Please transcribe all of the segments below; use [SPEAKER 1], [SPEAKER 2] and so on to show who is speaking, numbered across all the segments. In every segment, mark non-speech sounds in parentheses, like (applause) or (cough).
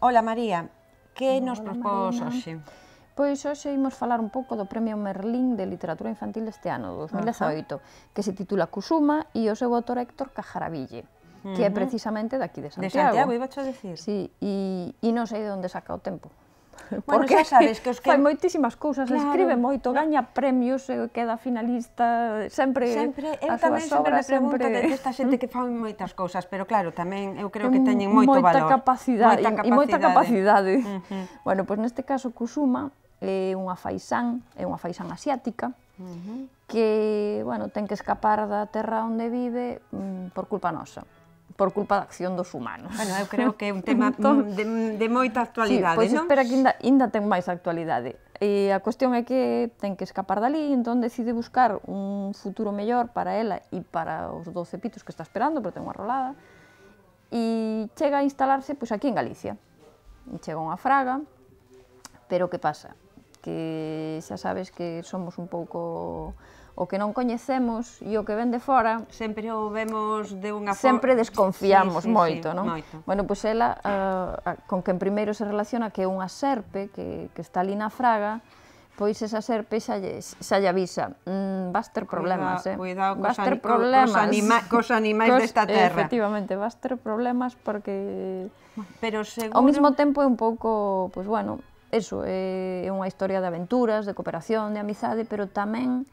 [SPEAKER 1] Ola María, que Hola, nos propós hoxe? Pois hoxe imos falar un pouco do Premio Merlín de Literatura Infantil deste ano, 2018, uh -huh. que se titula Kusuma e o seu autor Héctor Cajaraville, uh -huh. que é precisamente daqui de Santiago. De Santiago, iba a decir. Sí, e, e non sei de onde saca o tempo. Bueno, porque xa sabes que os que... Fai moitísimas cousas, claro, escribe moito, no. gaña premios, eh, queda finalista, sempre... Sempre, eu tamén sempre me pregunto sempre... de esta
[SPEAKER 2] xente (laughs) que fai moitas cousas, pero claro, tamén eu creo mm, que teñen moito moita valor. Capacidade, moita capacidade. E moita capacidade. Uh
[SPEAKER 1] -huh. Bueno, pois pues neste caso, Kusuma é unha faisán, é unha faisán asiática, uh -huh. que, bueno, ten que escapar da terra onde vive mm, por culpa nosa por culpa da acción dos humanos. Bueno, eu creo que é un (laughs) tema entón, mm, de, de moita actualidade, non? sí, pois non? espera que ainda, ainda ten máis actualidade. E a cuestión é que ten que escapar dali, entón decide buscar un futuro mellor para ela e para os 12 pitos que está esperando, pero ten unha rolada, e chega a instalarse pois, aquí en Galicia. E chega unha fraga, pero que pasa? porque xa sabes que somos un pouco o que non coñecemos e o que ven de fora
[SPEAKER 2] sempre o vemos de unha forma sempre desconfiamos sí, sí, moito, sí, non? Moito.
[SPEAKER 1] Bueno, pois pues ela uh, con quen primeiro se relaciona que é unha serpe que, que está ali na fraga pois esa serpe xa lle, xa lle avisa mm, vas ter problemas, eh? Cuidado cos, vas ter problemas. cos, anima, cos animais cos, desta terra. Efectivamente, vas ter problemas porque... Pero seguro... Ao mesmo tempo é un pouco, pois pues, bueno, eso, é, é unha historia de aventuras, de cooperación, de amizade, pero tamén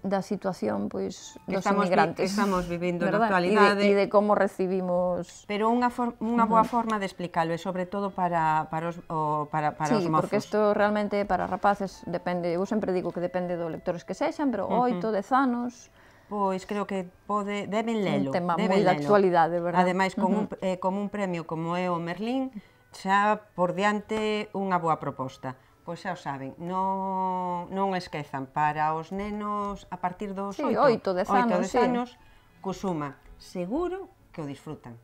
[SPEAKER 1] da situación pois dos estamos inmigrantes. Vi, estamos vivindo na (laughs) actualidade. E de, de como recibimos... Pero unha, for, unha boa uh -huh.
[SPEAKER 2] forma de explicalo, e sobre todo para, para os, o, para, para sí, os mozos. porque isto
[SPEAKER 1] realmente para rapaces depende, eu sempre digo que depende dos lectores que sexan, pero oito, uh -huh. dez anos...
[SPEAKER 2] Pois creo que pode, deben lelo. Un tema moi da actualidade, verdad? Ademais, con, uh -huh. un, eh, con un premio como é o Merlín, xa por diante unha boa proposta. Pois xa o saben, non, non esquezan para os nenos a partir dos sí, 8, oito, 10 anos, sí. anos, cusuma, Seguro que o disfrutan.